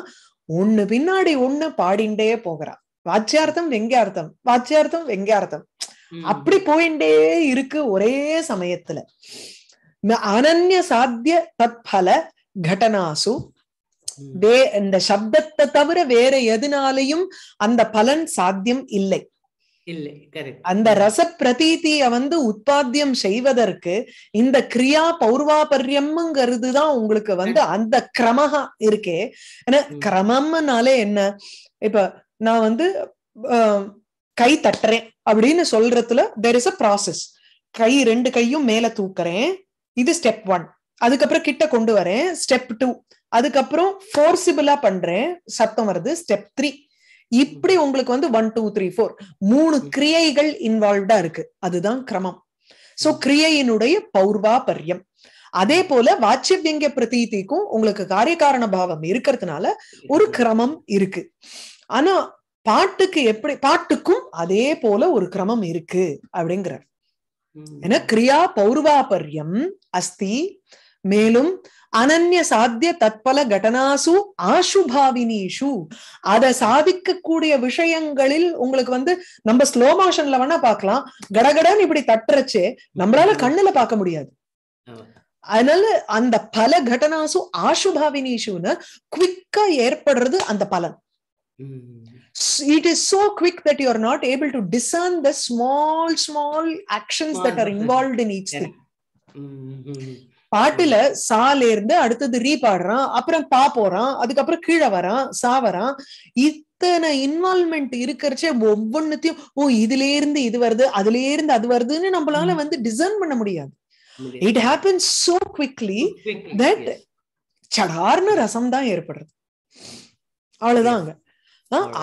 ஒண்ணு பின்னாடி ஒண்ணு பாடிண்டே போகிறா வாச்சியார்த்தம் வெங்கியார்த்தம் வாச்சியார்த்தம் வெங்கியார்த்தம் அப்படி போயிண்டே இருக்கு ஒரே சமயத்துல அனன்ய சாத்திய தத்பல கடனாசு வே இந்த சப்தத்தை தவிர வேற எதுனாலையும் அந்த பலன் சாத்தியம் இல்லை அந்த ரச பிரதீதிய வந்து உற்பத்தியம் செய்வதற்கு இந்த கிரியா பௌர்வாபர்யம்ங்கிறது தான் உங்களுக்கு வந்து அந்த கிரமகா இருக்கே ஏன்னா கிரமம்னாலே என்ன இப்ப நான் வந்து கை தட்டுறேன் அப்படின்னு சொல்றதுல தெர் இஸ் அ ப்ராசஸ் கை ரெண்டு கையும் மேல தூக்குறேன் இது ஸ்டெப் ஒன் அதுக்கப்புறம் கிட்ட கொண்டு வரேன் ஸ்டெப் டூ அதுக்கப்புறம் ஃபோர்சிபிளா பண்றேன் சத்தம் வருது ஸ்டெப் த்ரீ இப்படி உங்களுக்கு வந்து ஒன் டூ த்ரீ ஃபோர் மூணு கிரியைகள் இன்வால்வ்டா இருக்கு அதுதான் கிரமம் சோ கிரியையினுடைய பௌர்வா பரியம் அதே போல வாட்சியவியங்க பிரதீதிக்கும் உங்களுக்கு காரிய காரண பாவம் இருக்கிறதுனால ஒரு கிரமம் இருக்கு ஆனா பாட்டுக்கு எப்படி பாட்டுக்கும் அதே போல ஒரு கிரமம் இருக்கு அப்படிங்கிறார் ஏன்னா கிரியா பௌர்வாபரியம் அஸ்தி மேலும் அனன்ய சாத்திய தற்பல கடனாசு ஆசுபாவினீஷு அதை கூடிய விஷயங்களில் உங்களுக்கு வந்து நம்ம ஸ்லோ மோஷன்ல வேணா பாக்கலாம் கடகடன்னு இப்படி தட்டுறச்சு நம்மளால கண்ணுல பார்க்க முடியாது அதனால அந்த பல கடனாசு ஆசுபாவினீஷுன்னு குவிக்கா ஏற்படுறது அந்த பலன் it is so quick that you are not able to discern the small small actions that are involved in each thing பாட்டுல சால இருந்து அடுத்தது ரீ பாடுறான் அப்புறம் பா போறான் அதுக்கப்புறம் கீழே வரான் சா வரான் இத்தனை இன்வால்மெண்ட் இருக்கிறச்சே ஒவ்வொன்னுத்தையும் ஓ இதுல இருந்து இது வருது அதுல இருந்து அது வருதுன்னு நம்மளால வந்து டிசைன் பண்ண முடியாது it happens so quickly that சடார்னு ரசம் தான் ஏற்படுறது அவ்வளவுதாங்க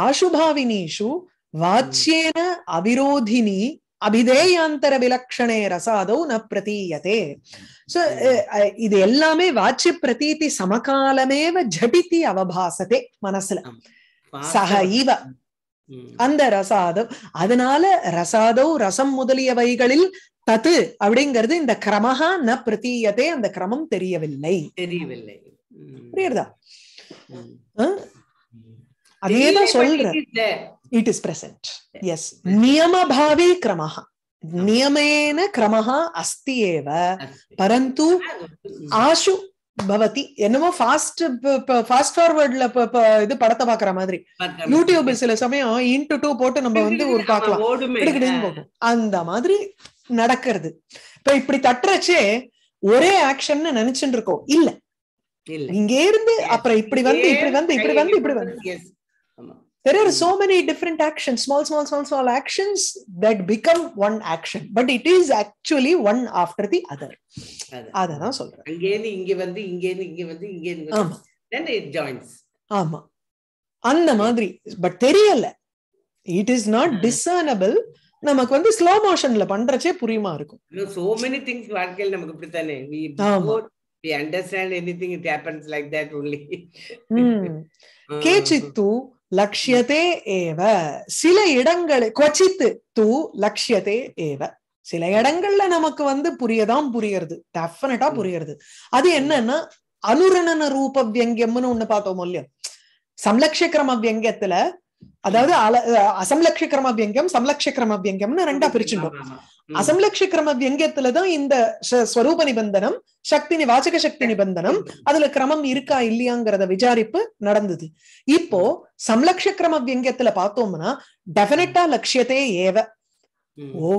ஆசுபாவினிஷு வாச்சியேன அவிரோதினி அபிதேயாந்தர விலக்ஷணே ரசாதோ ந பிரதீயதே சோ இது எல்லாமே வாட்சிய பிரதீதி சமகாலமேவ ஜடித்தி அவபாசதே மனசுல சக இவ அந்த ரசாதம் அதனால ரசாதோ ரசம் முதலியவைகளில் தத்து அப்படிங்கிறது இந்த கிரமஹா ந பிரதீயதே அந்த கிரமம் தெரியவில்லை தெரியவில்லை புரியுறதா அதேதான் சொல்ற இட் இஸ் பிரசன்ட் எஸ் நியமபாவே क्रमः நியமேன क्रमः அஸ்தி ஏவ பரந்து आशु பவதி என்னமோ ஃபாஸ்ட் ஃபாஸ்ட் ஃபார்வர்ட்ல இது படத்தை பாக்குற மாதிரி யூடியூப் சில சமயம் இன்டு டூ போட்டு நம்ம வந்து ஒரு பார்க்கலாம் அந்த மாதிரி நடக்கிறது இப்ப இப்படி தட்டுறச்சே ஒரே ஆக்ஷன் நினைச்சுட்டு இருக்கோம் இல்ல இங்க இருந்து அப்புறம் இப்படி வந்து இப்படி வந்து இப்படி வந்து இப்படி வந்து there are so many different actions small small small small actions that become one action but it is actually one after the other அதான் சொல்றேன் அங்கேருந்து இங்க வந்து இங்கேருந்து இங்க வந்து இங்கேருந்து ஆமா then it joins ஆமா அந்த மாதிரி பட் தெரியல இட் இஸ் நாட் டிசர்னபிள் நமக்கு வந்து ஸ்லோ மோஷன்ல பண்றச்சே புரியுமா இருக்கும் சோ மெனி திங்ஸ் வாழ்க்கையில நமக்கு இப்படி தானே we we understand anything it happens like that only கே லக்ஷியதே ஏவ சில இடங்களை கொச்சித்து தூ லக்ஷியதே ஏவ சில இடங்கள்ல நமக்கு வந்து புரியதான் புரியறது டெஃபினட்டா புரியறது அது என்னன்னா அனுரணன ரூப வியங்கியம்னு ஒண்ணு பார்த்தோம் இல்லையா சம்லட்ச கிரம வியங்கியத்துல அதாவது அசம்லக்ஷ கிரமவியங்கம் சம்லக்ஷ கிரமவியங்கம்னு ரெண்டா பிரிச்சுடும் அசம்லக்ஷ கிரமவியங்கத்துலதான் இந்த ஸ்வரூப நிபந்தனம் சக்தி வாச்சக சக்தி நிபந்தனம் அதுல கிரமம் இருக்கா இல்லையாங்கிறத விசாரிப்பு நடந்தது இப்போ சம்லக்ஷ கிரமவியங்கத்துல பார்த்தோம்னா டெபினட்டா லட்சியத்தே ஏவ ஓ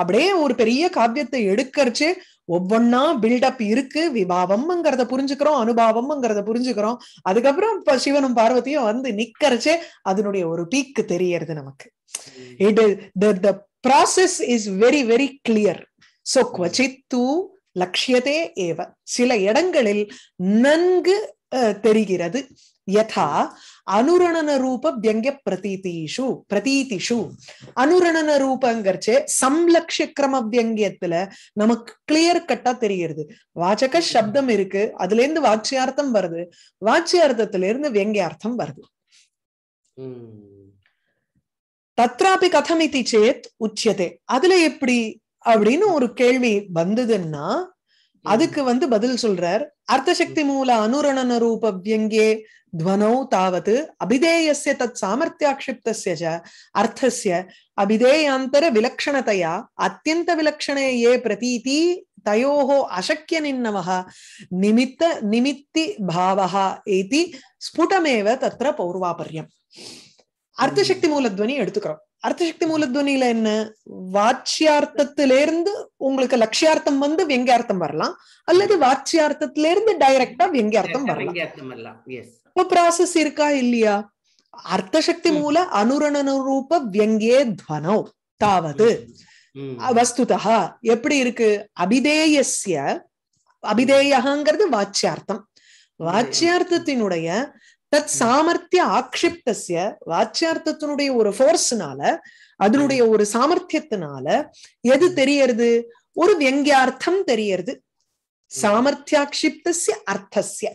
அப்படியே ஒரு பெரிய காவியத்தை எடுக்கறச்சு ஒவ்வொன்னா பில்டப் இருக்கு விபாவம்ங்கிறத புரிஞ்சுக்கிறோம் அனுபவம்ங்கிறத புரிஞ்சுக்கிறோம் அதுக்கப்புறம் இப்ப சிவனும் பார்வதியும் வந்து நிக்கறச்சே அதனுடைய ஒரு பீக்கு தெரியறது நமக்கு it the process is very very clear so குவச்சித்து லட்சியதே ஏவ சில இடங்களில் நன்கு தெரிகிறது யதா அனுரணன ரூப வியங்க பிரதீதிஷு பிரதீதிஷு அனுரணன ரூபங்கிறச்சே சம்லக்ஷ கிரம வியங்கியத்துல நமக்கு கிளியர் கட்டா தெரிகிறது வாச்சக சப்தம் இருக்கு அதுல இருந்து வாட்சியார்த்தம் வருது வாட்சியார்த்தத்துல இருந்து வியங்கியார்த்தம் வருது தத்ராபி கதமிதி சேத் உச்சியதே அதுல எப்படி அப்படின்னு ஒரு கேள்வி வந்ததுன்னா அதுக்கு வந்து பதில் சொல்றார் அர்த்தசக்தி மூல அனுரணன ரூப வியங்கே ध्वनौ तावत् अभिधेयस्य तत् सामर्थ्याक्षिप्तस्य च अर्थस्य अभिधेयान्तरविलक्षणतया பிரதீதி ये அசக்கிய तयोः நிமித்த நிமித்தி निमित्तिभावः ஏதி ஸ்புடமேவ தத்திர பௌர்வாபரியம் அர்த்தசக்தி மூலத்வனி எடுத்துக்கிறோம் அர்த்தசக்தி மூலத்வனியில என்ன வாட்சியார்த்தத்திலிருந்து உங்களுக்கு லட்சியார்த்தம் வந்து வெங்கியார்த்தம் வரலாம் அல்லது வாட்சியார்த்தத்திலிருந்து டைரக்டா வெங்கியார்த்தம் வரலாம் வெங்கியார்த்தம் வரலாம் எஸ் அப்ப ப்ராசஸ் இருக்கா இல்லையா அர்த்த சக்தி மூல அனுரணனுரூப வியங்கே துவனோ தாவது வஸ்துதா எப்படி இருக்கு அபிதேயசிய அபிதேயங்கிறது வாச்சியார்த்தம் வாச்சியார்த்தத்தினுடைய தத் சாமர்த்திய ஆக்ஷிப்தசிய வாச்சியார்த்தத்தினுடைய ஒரு ஃபோர்ஸ்னால அதனுடைய ஒரு சாமர்த்தியத்தினால எது தெரியறது ஒரு வியங்கியார்த்தம் தெரியறது சாமர்த்தியாக்ஷிப்தசிய அர்த்தசிய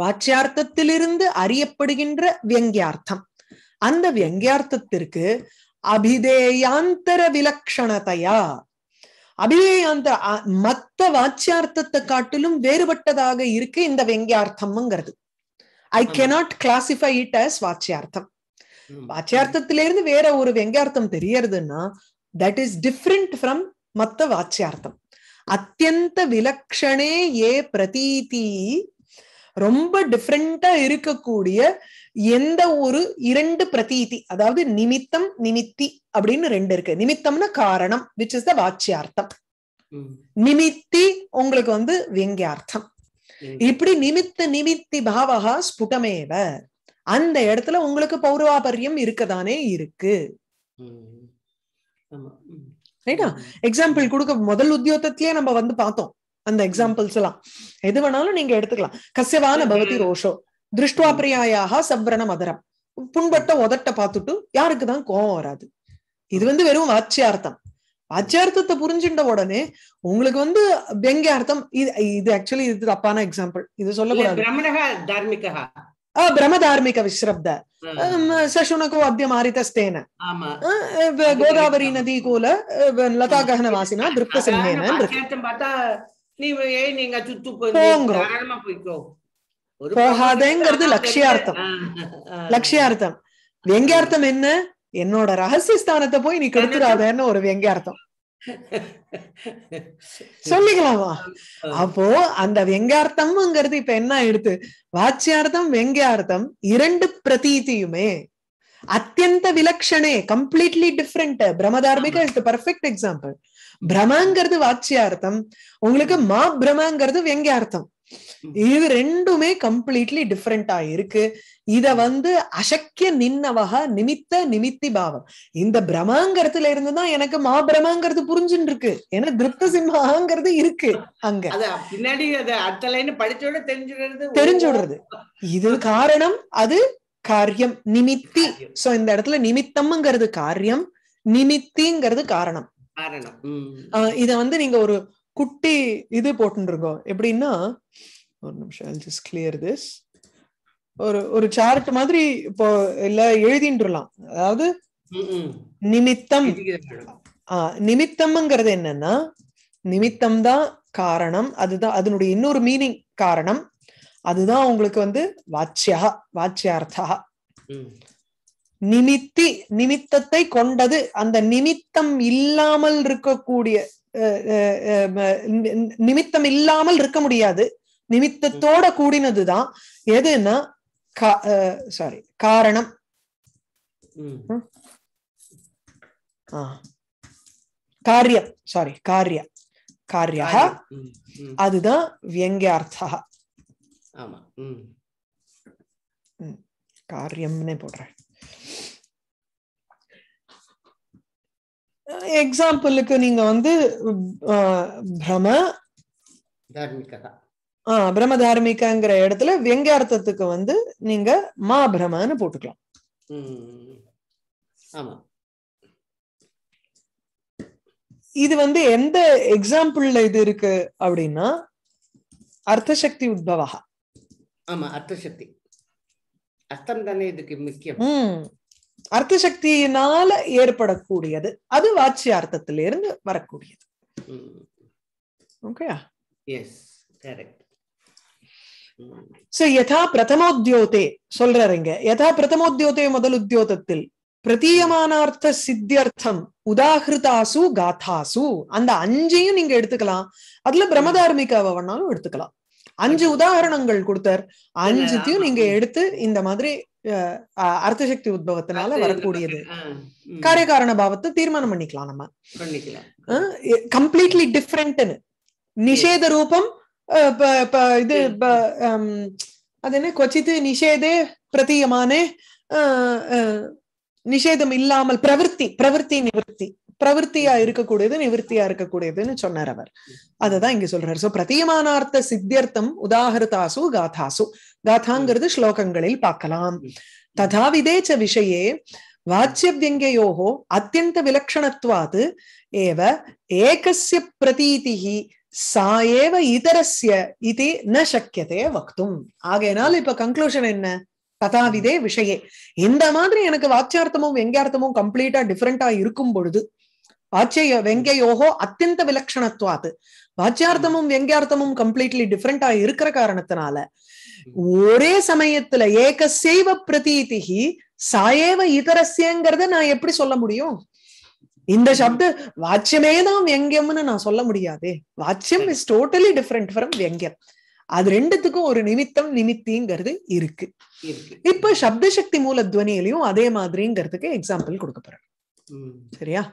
வாச்சியார்த்தத்திலிருந்து அறியப்படுகின்ற வியங்கியார்த்தம் அந்த வியங்கியார்த்தத்திற்கு அபிதேயாந்தர விலக்ஷணத்தையா அபிதேயாந்த மத்த வாச்சியார்த்தத்தை காட்டிலும் வேறுபட்டதாக இருக்கு இந்த வெங்கியார்த்தம்ங்கிறது I cannot classify it as வாச்சியார்த்தம் வாச்சியார்த்தத்திலிருந்து வேற ஒரு வெங்கியார்த்தம் தெரியறதுன்னா தட் இஸ் டிஃப்ரெண்ட் ஃப்ரம் மத்த வாச்சியார்த்தம் அத்தியந்த விலக்ஷணே ஏ பிரதீதி ரொம்ப டிஃப்ரெண்டா இருக்கக்கூடிய எந்த ஒரு இரண்டு பிரதீதி அதாவது நிமித்தம் நிமித்தி அப்படின்னு ரெண்டு இருக்கு நிமித்தம்னா காரணம் விச் இஸ் த வாட்சியார்த்தம் நிமித்தி உங்களுக்கு வந்து வியங்கியார்த்தம் இப்படி நிமித்த நிமித்தி பாவகா ஸ்புடமேவ அந்த இடத்துல உங்களுக்கு பௌரவாபரியம் இருக்கதானே இருக்கு ரைட்டா எக்ஸாம்பிள் கொடுக்க முதல் உத்தியோகத்திலேயே நம்ம வந்து பார்த்தோம் அந்த எக்ஸாம்பிள்ஸ் எல்லாம் எது வேணாலும் நீங்க எடுத்துக்கலாம் கசியவான பவதி ரோஷோ திருஷ்டுவா பிரியாயாக சப்ரணம் அதரம் புண்பட்ட உதட்ட பார்த்துட்டு யாருக்குதான் கோபம் வராது இது வந்து வெறும் வாச்சியார்த்தம் வாச்சியார்த்தத்தை புரிஞ்சுட்ட உடனே உங்களுக்கு வந்து அர்த்தம் இது இது ஆக்சுவலி இது தப்பான எக்ஸாம்பிள் இது சொல்லக்கூடாது பிரம்ம தார்மிக விஸ்ரப்த சசுனகோ அத்திய மாரிதஸ்தேன கோதாவரி நதி கோல லதா கஹன வாசினா திருப்த சிங்கேன போகாதேங்கிறது லட்சியார்த்தம் லட்சியார்த்தம் வெங்கியார்த்தம் என்ன என்னோட ரகசிய ஸ்தானத்தை போய் நீ கெடுத்துடாதேன்னு ஒரு வெங்கியார்த்தம் சொல்லிக்கலாமா அப்போ அந்த வெங்கார்த்தம்ங்கிறது இப்ப என்ன ஆயிடுத்து வாச்சியார்த்தம் வெங்கார்த்தம் இரண்டு பிரதீதியுமே அத்தியந்த விலக்ஷணே கம்ப்ளீட்லி டிஃப்ரெண்ட் பிரம்மதார்மிகா இஸ் த பர்ஃபெக்ட் எக்ஸாம்பிள் பிரமாங்கிறது வாட்சியார்த்தம் உங்களுக்கு மா பிரமாங்கிறது வெங்கியார்த்தம் இது ரெண்டுமே கம்ப்ளீட்லி டிஃப்ரெண்டா இருக்கு இத வந்து அசக்கிய நின்னவக நிமித்த நிமித்தி பாவம் இந்த பிரமாங்கிறதுல இருந்துதான் எனக்கு மா பிரமாங்கிறது புரிஞ்சுன்னு இருக்கு ஏன்னா திருப்த சிம்மாங்கிறது இருக்கு அங்க பின்னாடி படிச்சோட தெரிஞ்சுடுறது தெரிஞ்சுடுறது இது காரணம் அது காரியம் நிமித்தி சோ இந்த இடத்துல நிமித்தம்ங்கிறது காரியம் நிமித்திங்கிறது காரணம் காரணம் இத வந்து நீங்க ஒரு குட்டி இது போட்டுருக்கோம் எப்படின்னா ஒரு நிமிஷம் ஜஸ்ட் கிளியர் திஸ் ஒரு ஒரு சார்ட் மாதிரி இப்போ இல்ல எழுதிட்டுலாம் அதாவது நிமித்தம் நிமித்தம்ங்கிறது என்னன்னா நிமித்தம் தான் காரணம் அதுதான் அதனுடைய இன்னொரு மீனிங் காரணம் அதுதான் உங்களுக்கு வந்து வாட்சியா வாட்சியார்த்தா நிமித்தி நிமித்தத்தை கொண்டது அந்த நிமித்தம் இல்லாமல் இருக்கக்கூடிய நிமித்தம் இல்லாமல் இருக்க முடியாது நிமித்தத்தோட கூடினதுதான் எதுன்னா சாரி காரணம் காரியம் சாரி காரிய காரிய அதுதான் வியங்கியார்த்தா காரியம்னே போடுறேன் எக்ஸாம்பிளுக்கு நீங்க வந்து பிரம ஆ பிரம தார்மிகாங்கிற இடத்துல அர்த்தத்துக்கு வந்து நீங்க மா பிரமன்னு போட்டுக்கலாம் இது வந்து எந்த எக்ஸாம்பிள்ல இது இருக்கு அப்படின்னா அர்த்தசக்தி உத்பவா ஆமா அர்த்தசக்தி அர்த்தம் தானே இதுக்கு முக்கியம் அர்த்த சக்தியினால ஏற்படக்கூடியது அது வாட்சியார்த்தத்திலிருந்து வரக்கூடியது ஓகேயா எஸ் கரெக்ட் சோ யதா பிரதமோத்யோதே சொல்றாருங்க யதா பிரதமோத்யோதே முதல் உத்தியோகத்தில் பிரதீயமானார்த்த சித்தியர்த்தம் உதாகிருதாசு காதாசு அந்த அஞ்சையும் நீங்க எடுத்துக்கலாம் அதுல பிரம்மதார்மிகாவை வேணாலும் எடுத்துக்கலாம் அஞ்சு உதாரணங்கள் கொடுத்தார் அஞ்சுத்தையும் நீங்க எடுத்து இந்த மாதிரி அர்த்த சக்தி உத்பவத்தினால வரக்கூடியது காரியகாரண பாவத்தை தீர்மானம் பண்ணிக்கலாம் நம்ம கம்ப்ளீட்லி டிஃப்ரெண்ட்னு நிஷேத ரூபம் இது அது என்ன கொச்சித்து நிஷேதே பிரதீயமானே நிஷேதம் இல்லாமல் பிரவருத்தி பிரவருத்தி நிவர்த்தி பிரவருத்தியா இருக்கக்கூடியது நிவர்த்தியா இருக்கக்கூடியதுன்னு சொன்னார் அவர் அததான் இங்க சொல்றாரு சோ பிரதீயமானார்த்த சித்தியர்த்தம் உதாகருதாசு காதாசு காதாங்கிறது ஸ்லோகங்களில் பார்க்கலாம் ததா விதேச்ச விஷயே வாச்சியவியங்கயோகோ அத்தியந்த விலக்ஷணத்வாது ஏவ ஏகசிய பிரதீதிகி சா ஏவ இதரஸ்ய இது ந சக்கியதே வக்தும் ஆகையினால் இப்ப கன்க்ளூஷன் என்ன கதாவிதே விஷயே இந்த மாதிரி எனக்கு வாக்கியார்த்தமும் வெங்கியார்த்தமும் கம்ப்ளீட்டா டிஃபரெண்டா இருக்கும் பொழுது ஆச்சய வெங்கையோகோ அத்தியந்த விலட்சணத்துவாத்து வாச்சியார்த்தமும் வெங்கியார்த்தமும் கம்ப்ளீட்லி டிஃப்ரெண்டா இருக்கிற காரணத்தினால ஒரே சமயத்துல செய்வ பிரதீதிகி சாயேவ இதரசியங்கிறத நான் எப்படி சொல்ல முடியும் இந்த சப்த வாச்சியமே தான் வெங்கியம்னு நான் சொல்ல முடியாது வாச்சியம் இஸ் டோட்டலி டிஃப்ரெண்ட் ஃப்ரம் வெங்கியம் அது ரெண்டுத்துக்கும் ஒரு நிமித்தம் நிமித்திங்கிறது இருக்கு இப்ப சப்தசக்தி மூல துவனியிலையும் அதே மாதிரிங்கிறதுக்கு எக்ஸாம்பிள் கொடுக்க போறேன் சரியா